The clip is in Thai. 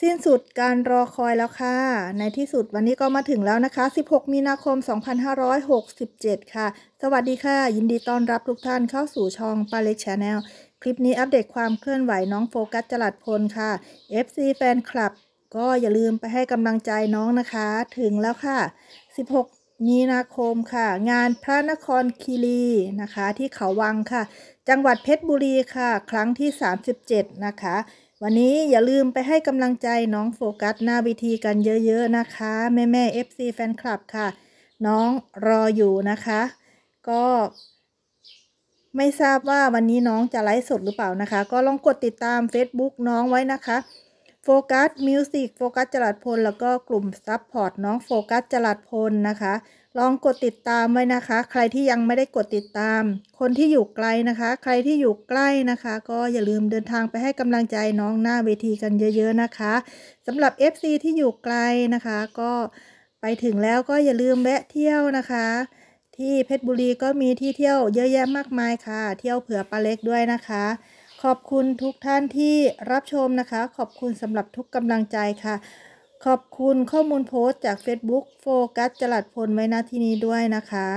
สิ้นสุดการรอคอยแล้วค่ะ ในที่สุดวันนี้ก็มาถึงแล้วนะคะ 16 มีนาคม 2567 ค่ะ สวัสดีค่ะ ยินดีต้อนรับทุกท่านเข้าสู่ช่องปาเล็กชาแนล คลิปนี้อัปเดตความเคลื่อนไหวน้องโฟกัสจลัดพลค่ะ FC แฟนคลับก็อย่าลืมไปให้กำลังใจน้องนะคะ ถึงแล้วค่ะ 16 มีนาคมค่ะ งานพระนครคีรีนะคะที่เขาวังค่ะ จังหวัดเพชรบุรีค่ะ ครั้งที่ 37 นะคะวันนี้อย่าลืมไปให้กำลังใจน้องโฟกัสหน้าวิธีกันเยอะ ๆ นะคะ แม่แม่ FC แฟนคลับค่ะ น้องรออยู่นะคะ ก็ไม่ทราบว่าวันนี้น้องจะไลฟ์สดหรือเปล่านะคะ ก็ลองกดติดตาม Facebook น้องไว้นะคะโฟกัสมิวสิกโฟกัสจลัดพลแล้วก็กลุ่มซับพอร์ตน้องโฟกัสจลัดพลนะคะลองกดติดตามไว้นะคะ ใครที่ยังไม่ได้กดติดตาม คนที่อยู่ไกลนะคะ ใครที่อยู่ใกล้นะคะ ก็อย่าลืมเดินทางไปให้กำลังใจน้องหน้าเวทีกันเยอะ ๆ นะคะสำหรับ FC ที่อยู่ไกลนะคะ ก็ไปถึงแล้วก็อย่าลืมแวะเที่ยวนะคะ ที่เพชรบุรีก็มีที่เที่ยวเยอะแยะมากมายค่ะ เที่ยวเผื่อปลาเล็กด้วยนะคะ ขอบคุณทุกท่านที่รับชมนะคะ ขอบคุณสำหรับทุกกำลังใจค่ะขอบคุณข้อมูลโพสต์จาก Facebook โฟกัสจลัดพลไว้นาที่นี้ด้วยนะคะ